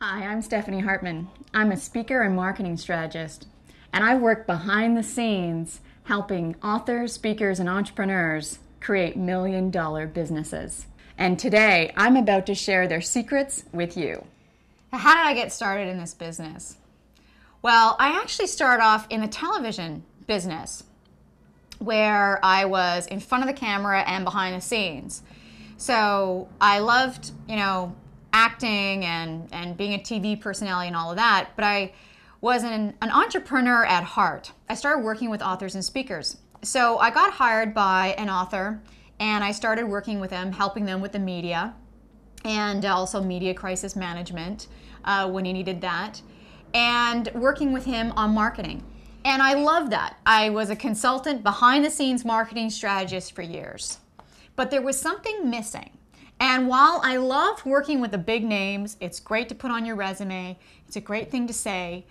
Hi, I'm Stephanie Hartman. I'm a speaker and marketing strategist, and I work behind the scenes helping authors, speakers, and entrepreneurs create million dollar businesses. And today I'm about to share their secrets with you. How did I get started in this business? Well, I actually started off in the television business where I was in front of the camera and behind the scenes. So I loved, you know, acting and, and being a TV personality and all of that, but I was an, an entrepreneur at heart. I started working with authors and speakers. So I got hired by an author and I started working with them, helping them with the media and uh, also media crisis management uh, when he needed that, and working with him on marketing. And I love that. I was a consultant behind the scenes marketing strategist for years. But there was something missing. And while I love working with the big names, it's great to put on your resume, it's a great thing to say.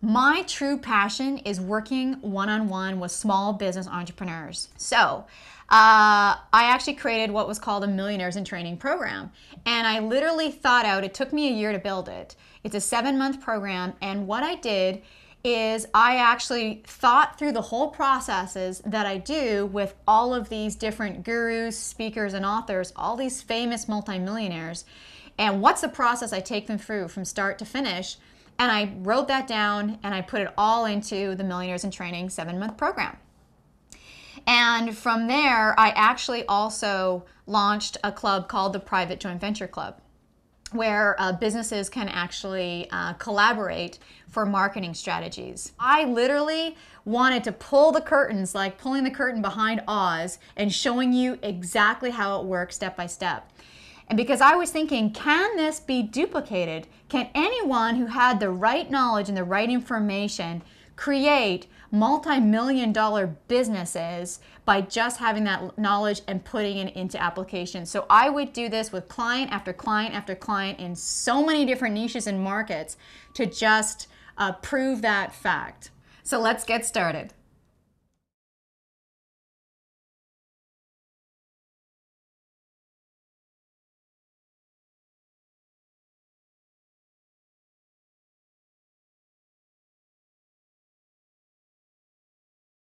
My true passion is working one on one with small business entrepreneurs. So, uh, I actually created what was called a Millionaires in Training program. And I literally thought out, it took me a year to build it. It's a seven month program. And what I did is I actually thought through the whole processes that I do with all of these different gurus, speakers, and authors, all these famous multimillionaires, and what's the process I take them through from start to finish. And I wrote that down and I put it all into the Millionaires in Training seven month program. And from there, I actually also launched a club called the Private Joint Venture Club where uh, businesses can actually uh, collaborate for marketing strategies. I literally wanted to pull the curtains, like pulling the curtain behind Oz and showing you exactly how it works step by step. And because I was thinking, can this be duplicated? Can anyone who had the right knowledge and the right information create multi-million dollar businesses by just having that knowledge and putting it into application. So I would do this with client after client after client in so many different niches and markets to just uh, prove that fact. So let's get started.